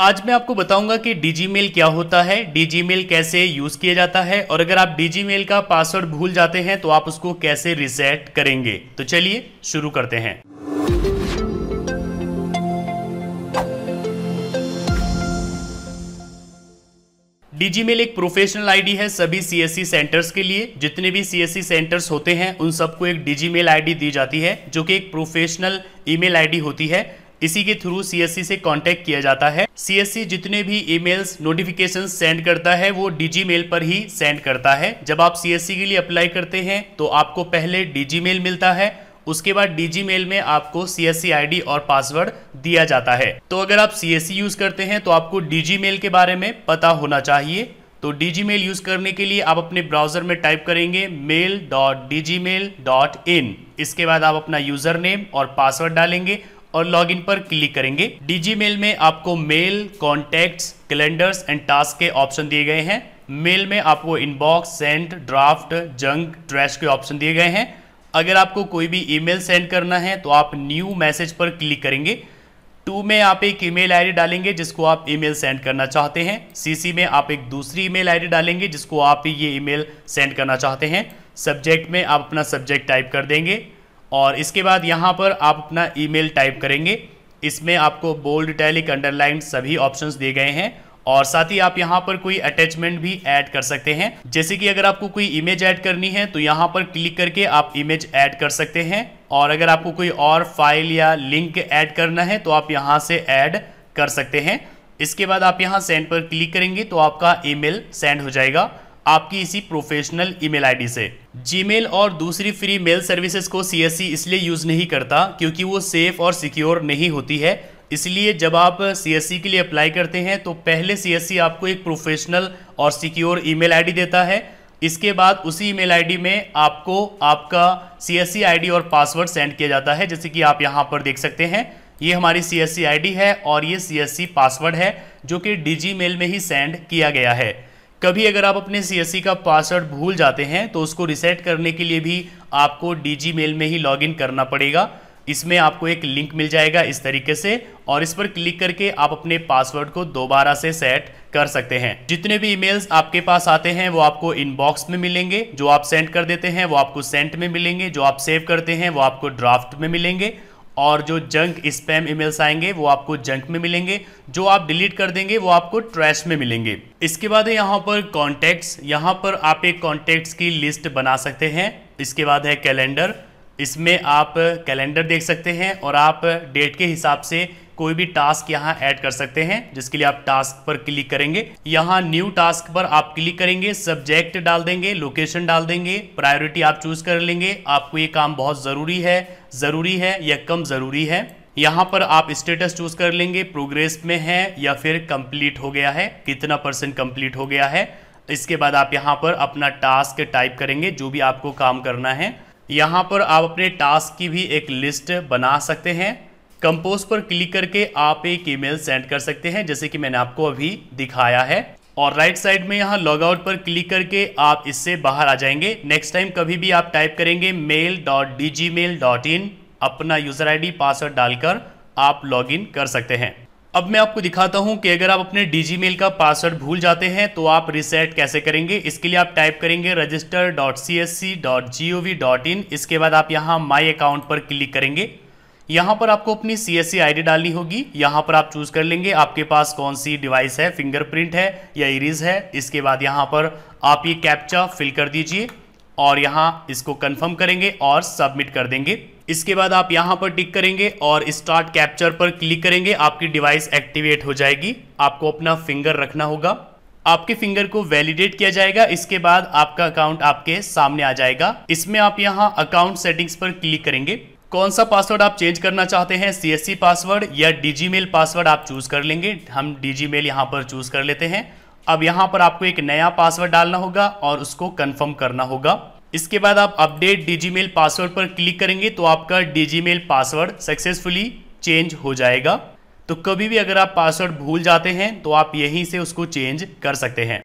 आज मैं आपको बताऊंगा कि मेल क्या होता है मेल कैसे यूज़ किया जाता है और अगर आप मेल का पासवर्ड भूल जाते हैं तो आप उसको कैसे रिसेट करेंगे तो चलिए शुरू करते हैं मेल एक प्रोफेशनल आईडी है सभी सी सेंटर्स के लिए जितने भी सीएससी सेंटर्स होते हैं उन सबको एक मेल आईडी दी जाती है जो कि एक प्रोफेशनल ईमेल आईडी होती है इसी के थ्रू सीएससी से कांटेक्ट किया जाता है सीएससी जितने भी ईमेल्स नोटिफिकेशन सेंड करता है वो डीजी मेल पर ही सेंड करता है जब आप सीएससी के लिए अप्लाई करते हैं तो आपको पहले डीजी मेल मिलता है उसके बाद डीजी मेल में आपको सी एस आईडी और पासवर्ड दिया जाता है तो अगर आप सी एस यूज करते हैं तो आपको डीजी मेल के बारे में पता होना चाहिए तो डीजी मेल यूज करने के लिए आप अपने ब्राउजर में टाइप करेंगे mail dot dot D in इसके बाद आप अपना यूजर नेम और पासवर्ड डालेंगे और लॉगिन पर क्लिक करेंगे डीजी मेल में आपको mail contact calendars and task के ऑप्शन दिए गए हैं मेल में आपको inbox send draft junk trash के ऑप्शन दिए गए हैं अगर आपको कोई भी ईमेल सेंड करना है तो आप न्यू मैसेज पर क्लिक करेंगे टू में आप एक ईमेल आईडी डालेंगे जिसको आप ईमेल सेंड करना चाहते हैं सीसी में आप एक दूसरी ईमेल आईडी डालेंगे जिसको आप ये ईमेल सेंड करना चाहते हैं सब्जेक्ट में आप अपना सब्जेक्ट टाइप कर देंगे और इसके बाद यहाँ पर आप अपना ईमेल टाइप करेंगे इसमें आपको बोल्ड टैलिक अंडरलाइन सभी ऑप्शंस दिए गए हैं और साथ ही आप यहाँ पर कोई अटैचमेंट भी ऐड कर सकते हैं जैसे कि अगर आपको कोई इमेज ऐड करनी है तो यहाँ पर क्लिक करके आप इमेज ऐड कर सकते हैं और अगर आपको कोई और फाइल या लिंक ऐड करना है तो आप यहाँ से ऐड कर सकते हैं इसके बाद आप यहाँ सेंड पर क्लिक करेंगे तो आपका ईमेल सेंड हो जाएगा आपकी इसी प्रोफेशनल ईमेल आईडी से जीमेल और दूसरी फ्री मेल सर्विसेज को सीएससी इसलिए यूज़ नहीं करता क्योंकि वो सेफ़ और सिक्योर नहीं होती है इसलिए जब आप सीएससी के लिए अप्लाई करते हैं तो पहले सीएससी आपको एक प्रोफेशनल और सिक्योर ईमेल आईडी देता है इसके बाद उसी ईमेल आईडी में आपको आपका सीएससी आईडी और पासवर्ड सेंड किया जाता है जैसे कि आप यहाँ पर देख सकते हैं ये हमारी सीएससी आईडी है और ये सीएससी पासवर्ड है जो कि डीजी मेल में ही सेंड किया गया है कभी अगर आप अपने सी का पासवर्ड भूल जाते हैं तो उसको रिसेट करने के लिए भी आपको डी मेल में ही लॉगिन करना पड़ेगा इसमें आपको एक लिंक मिल जाएगा इस तरीके से और इस पर क्लिक करके आप अपने पासवर्ड को दोबारा से सेट कर सकते हैं जितने भी ईमेल्स आपके पास आते हैं वो आपको इनबॉक्स में मिलेंगे जो आप सेंड कर देते हैं वो आपको सेंट में मिलेंगे जो आप सेव करते हैं वो आपको ड्राफ्ट में मिलेंगे और जो जंक स्पैम ईमेल्स आएंगे वो आपको जंक में मिलेंगे जो आप डिलीट कर देंगे वो आपको ट्रैश में मिलेंगे इसके बाद है यहाँ पर कॉन्टैक्ट्स यहाँ पर आप एक कॉन्टैक्ट्स की लिस्ट बना सकते हैं इसके बाद है कैलेंडर इसमें आप कैलेंडर देख सकते हैं और आप डेट के हिसाब से कोई भी टास्क यहाँ ऐड कर सकते हैं जिसके लिए आप टास्क पर क्लिक करेंगे यहाँ न्यू टास्क पर आप क्लिक करेंगे सब्जेक्ट डाल देंगे लोकेशन डाल देंगे प्रायोरिटी आप चूज कर लेंगे आपको ये काम बहुत ज़रूरी है ज़रूरी है या कम ज़रूरी है यहाँ पर आप स्टेटस चूज कर लेंगे प्रोग्रेस में है या फिर कंप्लीट हो गया है कितना परसेंट कंप्लीट हो गया है इसके बाद आप यहाँ पर अपना टास्क टाइप करेंगे जो भी आपको काम करना है यहाँ पर आप अपने टास्क की भी एक लिस्ट बना सकते हैं कंपोज पर क्लिक करके आप एक ईमेल सेंड कर सकते हैं जैसे कि मैंने आपको अभी दिखाया है और राइट साइड में यहाँ लॉग आउट पर क्लिक करके आप इससे बाहर आ जाएंगे नेक्स्ट टाइम कभी भी आप टाइप करेंगे mail dot D G mail dot in अपना यूजर आईडी पासवर्ड डालकर आप लॉगिन कर सकते हैं अब मैं आपको दिखाता हूं कि अगर आप अपने डी जी मेल का पासवर्ड भूल जाते हैं तो आप रिसेट कैसे करेंगे इसके लिए आप टाइप करेंगे register dot C S C dot G O V dot in इसके बाद आप यहाँ माई अकाउंट पर क्लिक करेंगे यहाँ पर आपको अपनी सी एस डालनी होगी यहाँ पर आप चूज कर लेंगे आपके पास कौन सी डिवाइस है फिंगरप्रिंट है या इरीज है इसके बाद यहाँ पर आप ये कैप्चा फिल कर दीजिए और यहाँ इसको कंफर्म करेंगे और सबमिट कर देंगे इसके बाद आप यहाँ पर टिक करेंगे और स्टार्ट कैप्चर पर क्लिक करेंगे आपकी डिवाइस एक्टिवेट हो जाएगी आपको अपना फिंगर रखना होगा आपके फिंगर को वैलिडेट किया जाएगा इसके बाद आपका अकाउंट आपके सामने आ जाएगा इसमें आप यहाँ अकाउंट सेटिंग्स पर क्लिक करेंगे कौन सा पासवर्ड आप चेंज करना चाहते हैं सी पासवर्ड या डी पासवर्ड आप चूज़ कर लेंगे हम डी यहाँ पर चूज़ कर लेते हैं अब यहाँ पर आपको एक नया पासवर्ड डालना होगा और उसको कंफर्म करना होगा इसके बाद आप अपडेट डी पासवर्ड पर क्लिक करेंगे तो आपका डी पासवर्ड सक्सेसफुली चेंज हो जाएगा तो कभी भी अगर आप पासवर्ड भूल जाते हैं तो आप यहीं से उसको चेंज कर सकते हैं